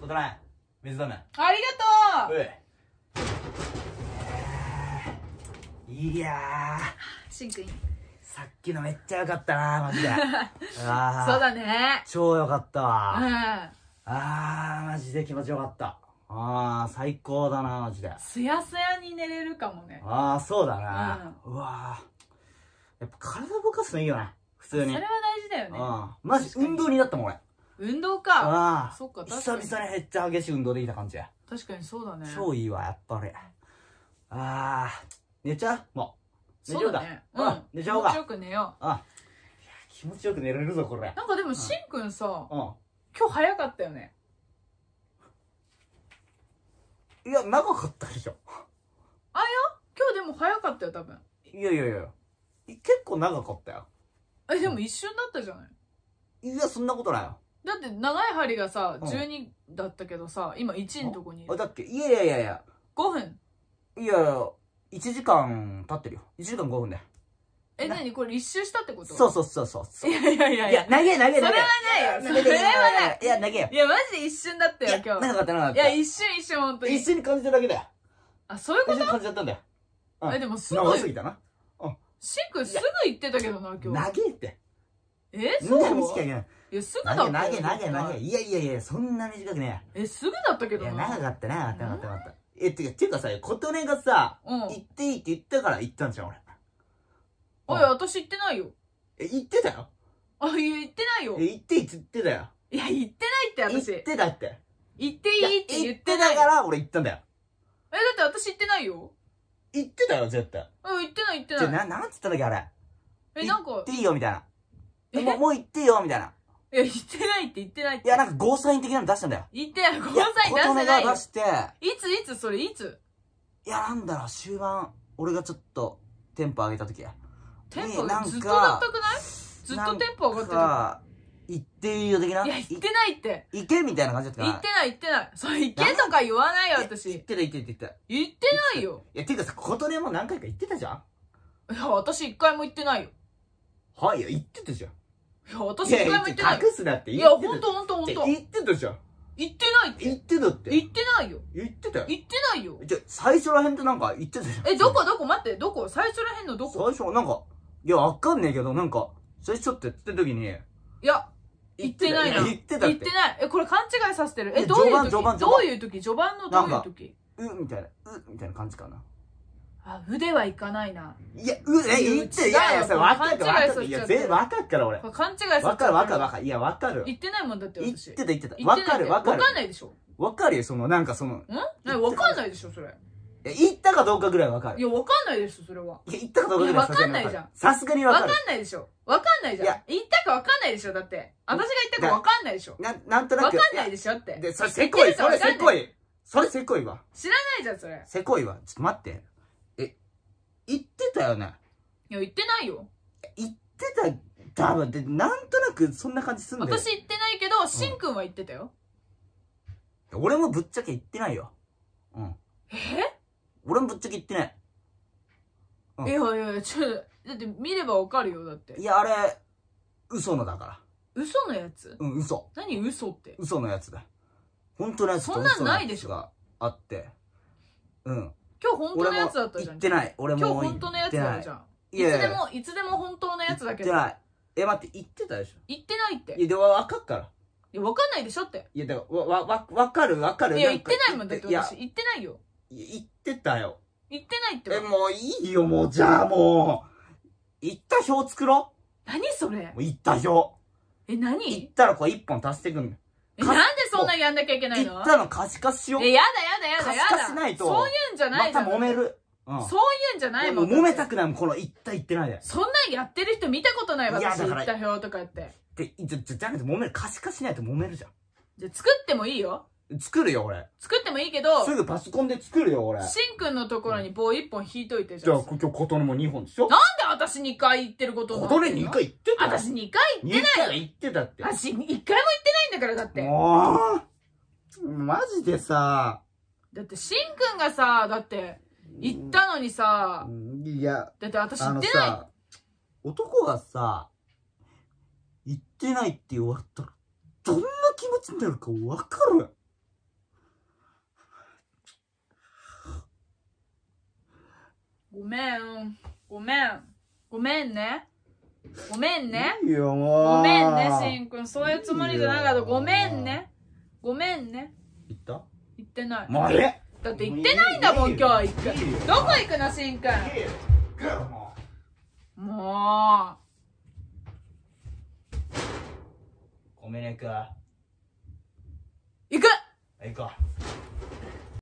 トトラン、水飲む。ありがとうういやしんくん。さっきのめっちゃ良かったなマジで。そうだね。超良かったわ。うん。あー、マジで気持ちよかった。ああ、最高だな、マジで。すやすやに寝れるかもね。ああ、そうだな。うん、わやっぱ体動かすのいいよね。普通に。それは大事だよね。うん。マジ、運動になったもん、俺。運動かあそっかか久々にめっちゃ激しい運動できた感じや確かにそうだね超いいわやっぱりああ寝ちゃうもう寝ちゃうか、ね、うん、寝ちゃおうか気持ちよく寝ようあ気持ちよく寝れるぞこれなんかでもしんくんさ、うん、今日早かったよねいや長かったでしょあいや今日でも早かったよ多分いやいやいや結構長かったよえでも一瞬だったじゃない、いやそんなことないよだって長い針がさ、12だったけどさ、今1のとこにいあだっけいやいやいやいや5分。いや1時間経ってるよ1時間5分だよえ、なにこれ一周したってことそうそうそうそうそういやいやいやいいやや、投げ投げ投げそれはないよそれはないいや、投げよいや、マジで一瞬だったいよや、今長日かった長かっいや一瞬一瞬本当に一瞬に感じただけだよあそういう一緒こに感じちゃったんだよとえでもすご長いすぎたなシンクすぐ行ってたけどな今日投げってえそんな短いいやいや、すぐだった投げ投げ投げ。いやいやいや、そんな短くねえ。え、すぐだったけどいや、長かったな。長かった、長かった。え、てか、てかさ、琴音がさ、うん、行っていいって言ったから行ったんじゃん、俺。おい、私行ってないよ。え、行ってたよ。あ、いや、行ってないよ。え、行っていいって言ってたよ。いや、行ってないって、私。行ってたって。行っていいって言ってない。行ってたから、俺行ったんだよ。え、だって私行ってないよ。行ってたよ、絶対。うん、行ってない、行ってない。じゃ、な、なんつったんだっけ、あれ。え、なんか。行っていいよ、みたいな。えもう、もう行っていいよ、みたいな。いや、言ってないって言ってないって。いや、なんかゴーサイン的なの出したんだよ。言ってない、ゴーサイン出してない出して。いついつそれいついや、なんだろう、終盤、俺がちょっと、テンポ上げた時や。テンポ、ずっとだったくないずっとテンポ上がってた。言っていいよ的な。いや、言ってないって。行けみたいな感じだった言ってない、言ってない。それ、行けとか言わないよ、私。言ってない、言ってない、言ってない。言ってないよ。いや、てかさ、琴音も何回か言ってたじゃんいや、私一回も言ってないよ。はい、いや、言ってたじゃん。いや、私それ一回も言ってない。隠すなって言ってた。いや、ほんとほんとほんと。言ってたじゃん。言ってないって。言ってたって。言ってないよ。言ってたよ。言ってないよ。じゃ、最初らへんってなんか言ってたじゃん。え、どこどこ待って、どこ最初らへんのどこ最初、なんか、いや、わかんねえけど、なんか、最初って言ってた時に。いや、言ってないな。言ってた言ってない。え、これ勘違いさせてる。え、どういう時どういう時序盤のどういう時う、みたいな。う、みたいな感じかな。あ、うではいかないな。いや、う、え、言って、いやいや、それ分かるから分かる。いや、全分かるから俺。勘違いする。分かる分かる分かる。いや、分かる。言ってないもんだって言ってた言ってた。分かる分かる。分かんないでしょ。分かるよ、その、なんかその。んな分かんないでしょ、それ。いや、言ったかどうかぐらい分かる。いや、分かんないでしょ、それは。いや、言ったかどうかぐらい分かんないじゃん。さすがに分かる。分かんないでしょ。分かんないじゃん。いや、言ったか分かんないでしょ、だって。私が言ったか分かんないでしょ。な、なんとなく。分かんないでしょって。で、それせこい、それせこい。それせこいわ。知らないじゃん、それ。せこいわ。ちょっと待って。たよね。いや、言ってないよ。言ってた、多分。で、なんとなくそんな感じすんだよ。私言ってないけど、しんくんは言ってたよ、うん、俺もぶっちゃけ言ってないよ。うん。え俺もぶっちゃけ言ってない。うん、いやいやいや、ちょっと、だって見ればわかるよ、だって。いや、あれ、嘘のだから。嘘のやつうん、嘘。何嘘って。嘘のやつだ。本当のやつといのしょがあって。うん。今日本当のやつだったじゃん。言ってない。俺も今日本当のやつだったじゃん。いつでも、いつでも本当のやつだけど。言ってない。え、待って、言ってたでしょ。言ってないって。いや、でも分かっから。いや、分かんないでしょって。いや、だから、わ、わ、わかるわかる。いや、言ってないもんだって私。言ってないよ。言ってたよ。言ってないってえ、もういいよ、もう、じゃあもう。言った表作ろう。何それも言った表。え、何言ったらこれ一本足してくんの。え、なんなやんなきゃいけないの言ったの可視化しよう。え、やだやだやだやだ。可視化しないと。そういうんじゃないまた揉める。うん、そういうんじゃないもん。も揉めたくないもん、この行った行ってないで。そんなんやってる人見たことないわ、私行った表とかって。で、じゃ、じゃなくて揉める。可視化しないと揉めるじゃん。じゃ、作ってもいいよ。作るよ、俺。作ってもいいけど。すぐパソコンで作るよ、俺。しんくんのところに棒1本引いといてじゃ、うじゃあ、今日琴のも2本でしょなんで私2回言ってることなの琴音二回言ってた私回ってない回ってたって。私一回もから、だって。もうマジでさ。だって、しんくんがさ、だって、行ったのにさ。いや。だって私行ってない。男がさ、行ってないって終わったら、どんな気持ちになるかわかる。ごめん。ごめん。ごめんね。ごめんね。いいよ、もう。ごめんね、しんくん。そういうつもりじゃなかった。ごめんね。ごめんね。行った行ってない。あれだって行ってないんだもん、今日行く。どこ行くの、しんくん。もう。ごめんね、行く。行く行こう。